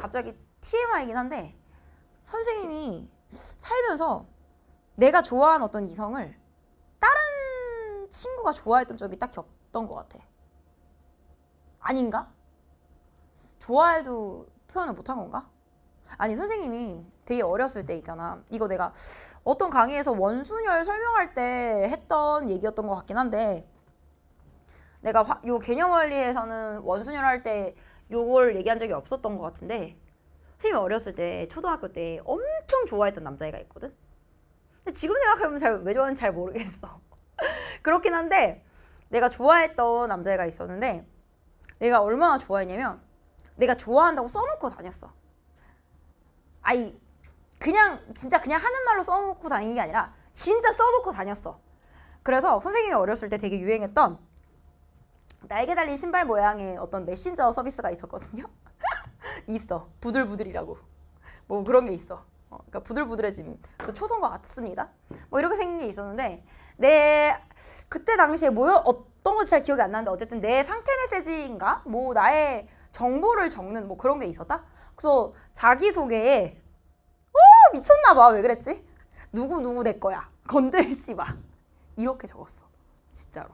갑자기 TMI이긴 한데 선생님이 살면서 내가 좋아하는 어떤 이성을 다른 친구가 좋아했던 적이 딱히 없던 것 같아. 아닌가? 좋아해도 표현을 못한 건가? 아니 선생님이 되게 어렸을 때 있잖아. 이거 내가 어떤 강의에서 원순열 설명할 때 했던 얘기였던 것 같긴 한데 내가 화, 요 개념 원리에서는 원순열 할때 요걸 얘기한 적이 없었던 것 같은데 선생님이 어렸을 때 초등학교 때 엄청 좋아했던 남자애가 있거든 근데 지금 생각해보면 잘, 왜 좋아하는지 잘 모르겠어 그렇긴 한데 내가 좋아했던 남자애가 있었는데 내가 얼마나 좋아했냐면 내가 좋아한다고 써놓고 다녔어 아이 그냥 진짜 그냥 하는 말로 써놓고 다니는게 아니라 진짜 써놓고 다녔어 그래서 선생님이 어렸을 때 되게 유행했던 날개 달린 신발 모양의 어떤 메신저 서비스가 있었거든요. 있어. 부들부들이라고. 뭐 그런 게 있어. 어, 그러니까 부들부들해짐. 그 초선 것 같습니다. 뭐 이렇게 생긴 게 있었는데 내 그때 당시에 뭐 어떤 건지 잘 기억이 안 나는데 어쨌든 내 상태 메시지인가 뭐 나의 정보를 적는 뭐 그런 게 있었다. 그래서 자기 소개에 오 어, 미쳤나 봐. 왜 그랬지? 누구 누구 내 거야. 건들지 마. 이렇게 적었어. 진짜로.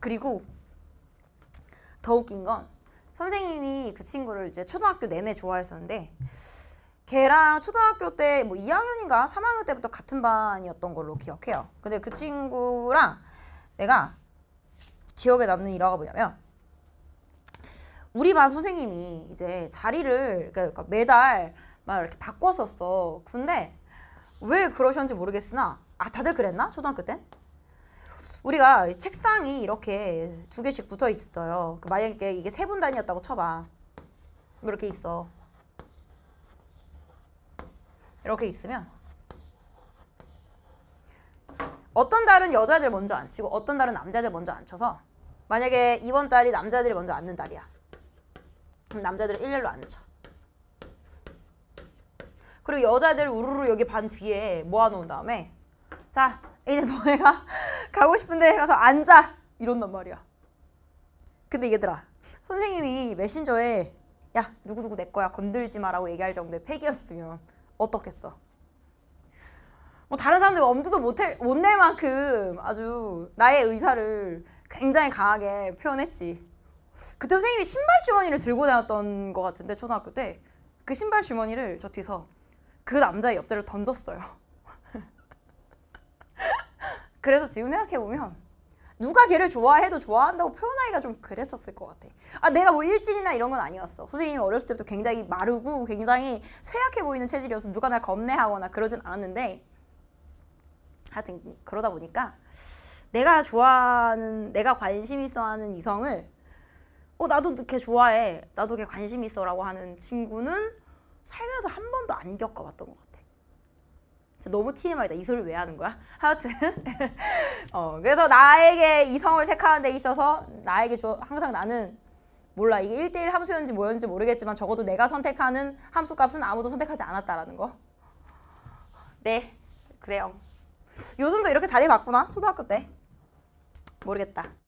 그리고 더 웃긴 건 선생님이 그 친구를 이제 초등학교 내내 좋아했었는데 걔랑 초등학교 때 뭐 2학년인가 3학년 때부터 같은 반이었던 걸로 기억해요. 근데 그 친구랑 내가 기억에 남는 일화가 뭐냐면 우리 반 선생님이 이제 자리를 그러니까, 그러니까 매달 막 이렇게 바꿨었어. 근데 왜 그러셨는지 모르겠으나 아 다들 그랬나 초등학교 때? 우리가 책상이 이렇게 두 개씩 붙어 있어요. 그 만약에 이게 세 분단이었다고 쳐봐. 이렇게 있어. 이렇게 있으면 어떤 달은 여자들 먼저 앉히고 어떤 달은 남자들 먼저 앉혀서 만약에 이번 달이 남자들이 먼저 앉는 달이야. 그럼 남자들은 일렬로 앉죠. 그리고 여자들 우르르 여기 반 뒤에 모아놓은 다음에 자 이제 너네가 가고 싶은데 가서 앉아 이런단 말이야. 근데 얘들아 선생님이 메신저에 야 누구누구 내 거야 건들지 마라고 얘기할 정도의 패기였으면 어떻겠어? 뭐 다른 사람들 엄두도 못 낼 만큼 아주 나의 의사를 굉장히 강하게 표현했지. 그때 선생님이 신발 주머니를 들고 다녔던 것 같은데 초등학교 때 그 신발 주머니를 저 뒤에서 그 남자의 옆자리로 던졌어요. 그래서 지금 생각해보면 누가 걔를 좋아해도 좋아한다고 표현하기가 좀 그랬었을 것 같아. 아, 내가 뭐 일진이나 이런 건 아니었어. 선생님이 어렸을 때부터 굉장히 마르고 굉장히 쇠약해 보이는 체질이어서 누가 날 겁내하거나 그러진 않았는데 하여튼 그러다 보니까 내가 좋아하는, 내가 관심 있어 하는 이성을 어, 나도 걔 좋아해. 나도 걔 관심 있어 라고 하는 친구는 살면서 한 번도 안 겪어봤던 것 같아. 너무 TMI다. 이 소리를 왜 하는 거야? 하여튼 어, 그래서 나에게 이성을 택하는 데 있어서 나에게 주, 항상 나는 몰라 이게 일대일 함수였는지 뭐였는지 모르겠지만 적어도 내가 선택하는 함수 값은 아무도 선택하지 않았다라는 거. 네, 그래요. 요즘도 이렇게 자리 바꾸나? 초등학교 때. 모르겠다.